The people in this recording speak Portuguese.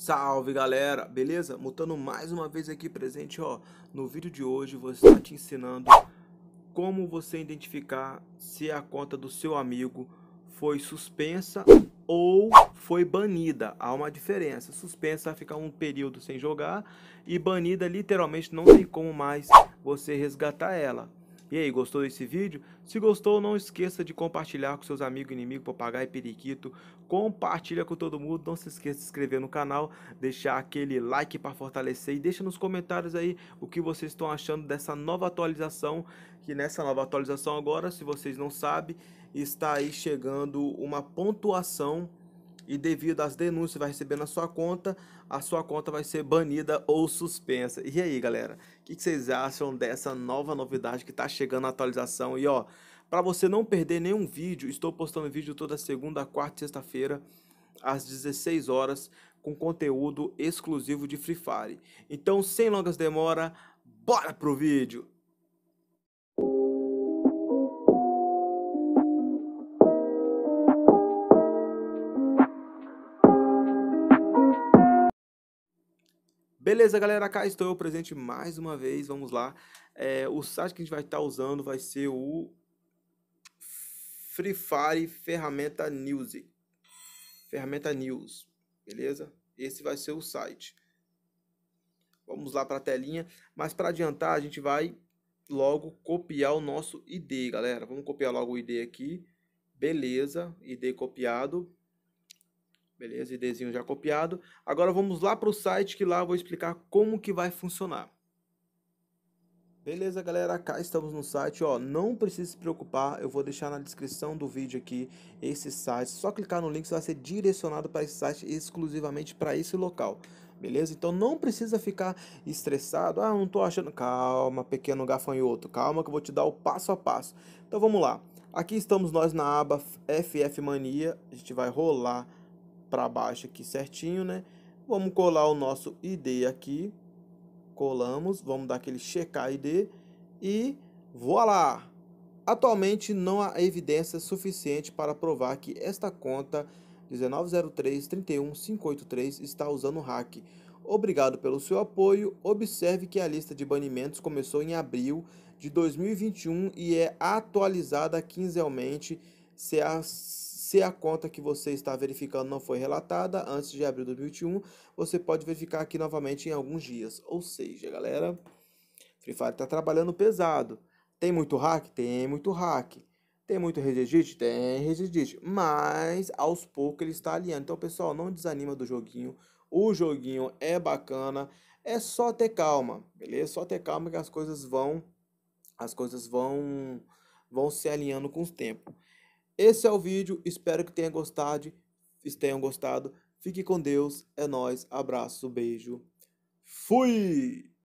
Salve galera, beleza? Mutando mais uma vez aqui presente, ó. No vídeo de hoje vou estar tá te ensinando como você identificar se a conta do seu amigo foi suspensa ou foi banida. Há uma diferença. Suspensa fica um período sem jogar e banida literalmente não tem como mais você resgatar ela. E aí, gostou desse vídeo? Se gostou, não esqueça de compartilhar com seus amigos, inimigo, papagaio e periquito. Compartilha com todo mundo, não se esqueça de se inscrever no canal, deixar aquele like para fortalecer e deixa nos comentários aí o que vocês estão achando dessa nova atualização, que nessa nova atualização agora, se vocês não sabem, está aí chegando uma pontuação e devido às denúncias vai receber na sua conta, a sua conta vai ser banida ou suspensa. E aí, galera, o que, que, vocês acham dessa nova novidade que está chegando na atualização? E ó, para você não perder nenhum vídeo, estou postando vídeo toda segunda, quarta e sexta-feira às 16 horas com conteúdo exclusivo de Free Fire. Então, sem longas demora, bora pro vídeo. Beleza, galera? Cá estou eu presente mais uma vez. Vamos lá. É, o site que a gente vai estar tá usando vai ser o Free Fire Ferramenta News. Ferramenta News. Beleza? Esse vai ser o site. Vamos lá para a telinha. Mas para adiantar, a gente vai logo copiar o nosso ID, galera. Vamos copiar logo o ID aqui. Beleza, ID copiado. Beleza, IDzinho já copiado. Agora vamos lá para o site que lá eu vou explicar como que vai funcionar. Beleza, galera, cá estamos no site, ó, não precisa se preocupar, eu vou deixar na descrição do vídeo aqui esse site, só clicar no link você vai ser direcionado para esse site exclusivamente para esse local, beleza? Então não precisa ficar estressado, ah, não tô achando, calma, pequeno gafanhoto, calma que eu vou te dar o passo a passo. Então vamos lá, aqui estamos nós na aba FF Mania, a gente vai rolar para baixo aqui certinho, né? Vamos colar o nosso ID aqui. Colamos, vamos dar aquele checar ID e voilá! Atualmente não há evidência suficiente para provar que esta conta 190331583 está usando hack. Obrigado pelo seu apoio. Observe que a lista de banimentos começou em abril de 2021 e é atualizada quinzenalmente. Se as se a conta que você está verificando não foi relatada antes de abril de 2021, você pode verificar aqui novamente em alguns dias. Ou seja, galera, Free Fire está trabalhando pesado. Tem muito hack? Tem muito hack. Tem muito redigite? Tem redigite. Mas aos poucos ele está alinhando. Então, pessoal, não desanima do joguinho. O joguinho é bacana. É só ter calma, beleza? Só ter calma que as coisas vão. As coisas vão. Vão se alinhando com o tempo. Esse é o vídeo, espero que tenha gostado, tenham gostado. Fique com Deus, é nós, abraço, beijo. Fui!